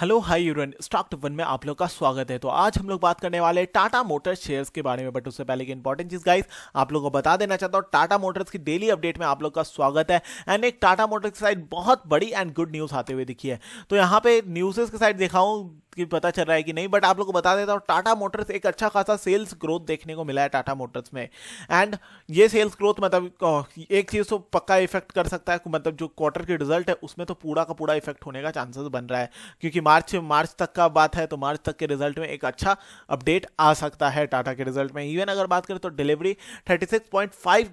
hello hi your stock one में आप लोग का स्वागत है तो आज हम लोग बात करने वाले टाटा मोटर्स शेयर्स के बारे में बट उससे पहले की इंपॉर्टेंट चीज गाइस आप लोगों को बता देना चाहता हूँ टाटा मोटर्स की डेली अपडेट में आप लोग का स्वागत है एंड एक टाटा मोटर्स की साइड बहुत बड़ी एंड गुड न्यूज आते हुए दिखी है तो यहाँ पे न्यूजेस की साइड दिखाऊँ की पता चल रहा है कि नहीं बट आप लोग को बता देता हूँ टाटा मोटर्स एक अच्छा खासा सेल्स ग्रोथ देखने को मिला है टाटा मोटर्स में एंड ये सेल्स ग्रोथ मतलब एक चीज़ तो पक्का इफेक्ट कर सकता है मतलब जो क्वार्टर के रिजल्ट है उसमें तो पूरा का पूरा इफेक्ट होने का चांसेस बन रहा है क्योंकि मार्च मार्च तक का बात है तो मार्च तक के रिजल्ट में एक अच्छा अपडेट आ सकता है टाटा के रिजल्ट में इवन अगर बात करें तो डिलीवरी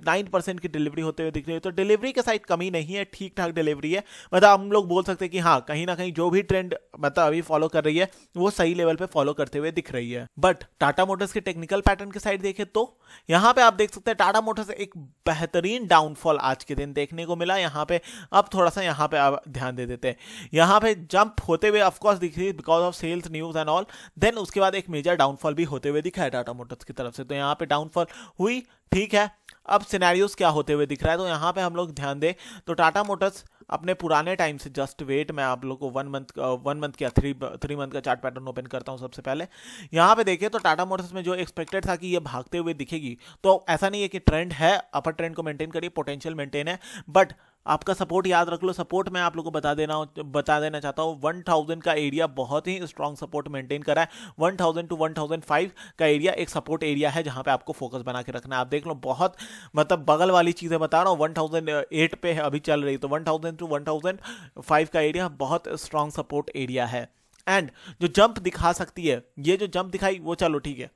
नाइन परसेंट की डिलीवरी होते हुए दिख रही है तो डिलीवरी के साइड कमी नहीं है ठीक ठाक डिलीवरी है मतलब हम लोग बोल सकते हैं कि हाँ कहीं ना कहीं जो भी ट्रेंड मतलब अभी फॉलो कर रही है वो सही लेवल पे फॉलो करते हुए दिख रही है बट टाटा मोटर्स के टेक्निकल पैटर्न के साइड देखें तो यहाँ पे आप देख सकते हैं टाटा मोटर्स एक बेहतरीन डाउनफॉल आज के दिन देखने को मिला यहाँ पे अब थोड़ा सा यहाँ पे आप ध्यान दे देते हैं यहाँ पे जंप होते हुए ऑफकोर्स दिख रही है because of sales news and all then उसके बाद एक मेजर डाउनफॉल भी होते हुए दिखा है टाटा मोटर्स की तरफ से तो यहाँ पे डाउनफॉल हुई ठीक है अब सिनेरियोस क्या होते हुए दिख रहा है तो यहाँ पे हम लोग ध्यान दें तो टाटा मोटर्स अपने पुराने टाइम से जस्ट वेट मैं आप लोग को वन मंथ वन मंथ क्या थ्री थ्री मंथ का चार्ट पैटर्न ओपन करता हूँ सबसे पहले यहाँ पे देखिए तो टाटा मोटर्स में जो एक्सपेक्टेड था कि ये भागते हुए दिखेगी तो ऐसा नहीं है कि ट्रेंड है अपर ट्रेंड को मेंटेन करिए पोटेंशियल मेंटेन है बट आपका सपोर्ट याद रख लो सपोर्ट मैं आप लोगों को बता देना बता देना चाहता हूँ वन थाउजेंड का एरिया बहुत ही स्ट्रॉन्ग सपोर्ट मेंटेन करा है one thousand two one thousand five का एरिया एक सपोर्ट एरिया है जहाँ पे आपको फोकस बना के रखना है आप देख लो बहुत मतलब बगल वाली चीज़ें बता रहा हूँ वन थाउजेंड एट पे है अभी चल रही तो one thousand two one thousand five का एरिया बहुत स्ट्रॉन्ग सपोर्ट एरिया है एंड जो जंप दिखा सकती है ये जो जंप दिखाई वो चलो ठीक है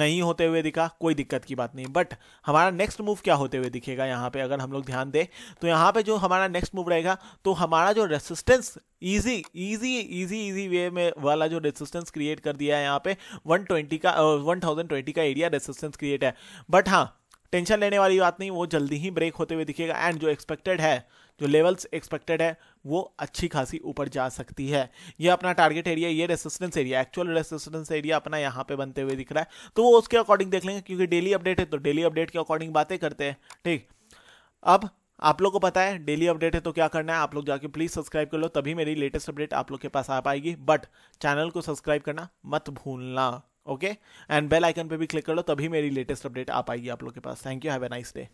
नहीं होते हुए दिखा कोई दिक्कत की बात नहीं बट हमारा नेक्स्ट मूव क्या होते हुए दिखेगा यहाँ पे अगर हम लोग ध्यान दें तो यहाँ पे जो हमारा नेक्स्ट मूव रहेगा तो हमारा जो resistance easy easy easy easy way में वाला जो रेसिस्टेंस क्रिएट कर दिया है यहाँ पे 120 का वन uh, का एरिया रेसिस्टेंस क्रिएट है बट हाँ टेंशन लेने वाली बात नहीं वो जल्दी ही ब्रेक होते हुए दिखेगा एंड जो एक्सपेक्टेड है जो लेवल्स एक्सपेक्टेड है वो अच्छी खासी ऊपर जा सकती है ये अपना टारगेट एरिया ये resistance area actual resistance area अपना यहाँ पे बनते हुए दिख रहा है तो वो उसके अकॉर्डिंग देख लेंगे क्योंकि डेली अपडेट है तो डेली अपडेट के अकॉर्डिंग बातें करते हैं ठीक अब आप लोग को पता है डेली अपडेट है तो क्या करना है आप लोग जाके प्लीज सब्सक्राइब कर लो तभी मेरी लेटेस्ट अपडेट आप लोग के पास आ पाएगी बट चैनल को सब्सक्राइब करना मत भूलना ओके एंड बेल आइकन पे भी क्लिक कर लो तभी मेरी लेटेस्ट अपडेट आ पाएगी आप लोग के पास thank you have a nice day